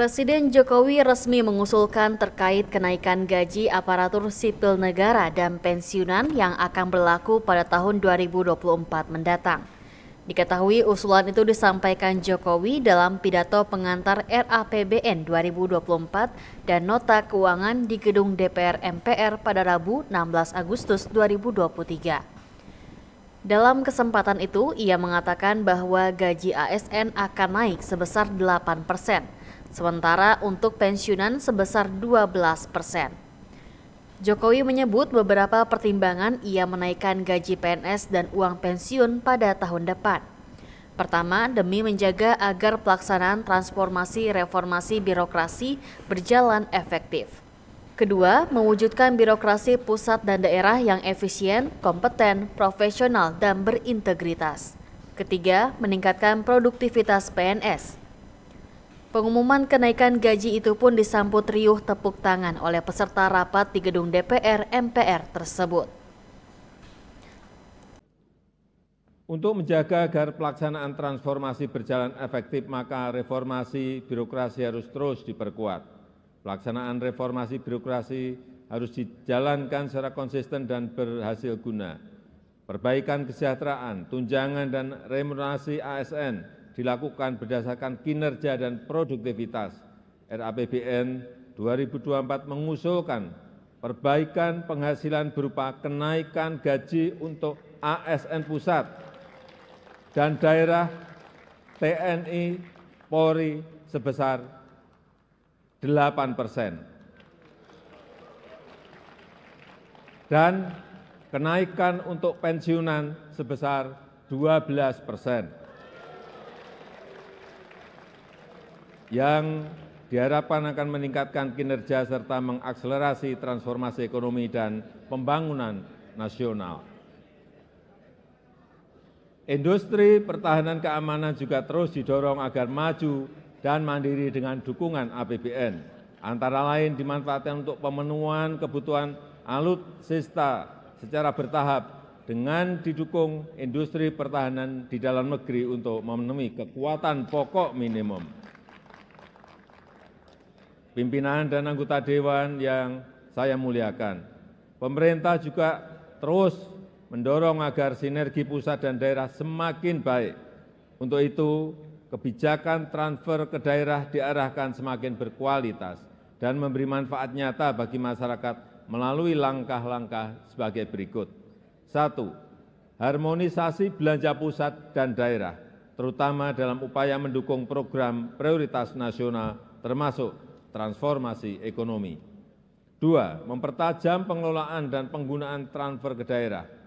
Presiden Jokowi resmi mengusulkan terkait kenaikan gaji aparatur sipil negara dan pensiunan yang akan berlaku pada tahun 2024 mendatang. Diketahui usulan itu disampaikan Jokowi dalam pidato pengantar RAPBN 2024 dan nota keuangan di gedung DPR MPR pada Rabu 16 Agustus 2023. Dalam kesempatan itu, ia mengatakan bahwa gaji ASN akan naik sebesar 8 persen sementara untuk pensiunan sebesar 12 persen. Jokowi menyebut beberapa pertimbangan ia menaikkan gaji PNS dan uang pensiun pada tahun depan. Pertama, demi menjaga agar pelaksanaan transformasi reformasi birokrasi berjalan efektif. Kedua, mewujudkan birokrasi pusat dan daerah yang efisien, kompeten, profesional, dan berintegritas. Ketiga, meningkatkan produktivitas PNS. Pengumuman kenaikan gaji itu pun disambut riuh tepuk tangan oleh peserta rapat di gedung DPR MPR tersebut. Untuk menjaga agar pelaksanaan transformasi berjalan efektif, maka reformasi birokrasi harus terus diperkuat. Pelaksanaan reformasi birokrasi harus dijalankan secara konsisten dan berhasil guna. Perbaikan kesejahteraan, tunjangan dan remunerasi ASN dilakukan berdasarkan kinerja dan produktivitas. RAPBN 2024 mengusulkan perbaikan penghasilan berupa kenaikan gaji untuk ASN pusat dan daerah TNI Polri sebesar 8 persen. Dan kenaikan untuk pensiunan sebesar 12 persen. yang diharapkan akan meningkatkan kinerja serta mengakselerasi transformasi ekonomi dan pembangunan nasional. Industri pertahanan keamanan juga terus didorong agar maju dan mandiri dengan dukungan APBN, antara lain dimanfaatkan untuk pemenuhan kebutuhan alutsista secara bertahap dengan didukung industri pertahanan di dalam negeri untuk memenuhi kekuatan pokok minimum pimpinan dan anggota dewan yang saya muliakan. Pemerintah juga terus mendorong agar sinergi pusat dan daerah semakin baik. Untuk itu, kebijakan transfer ke daerah diarahkan semakin berkualitas dan memberi manfaat nyata bagi masyarakat melalui langkah-langkah sebagai berikut. Satu, harmonisasi belanja pusat dan daerah, terutama dalam upaya mendukung program prioritas nasional termasuk transformasi ekonomi dua mempertajam pengelolaan dan penggunaan transfer ke daerah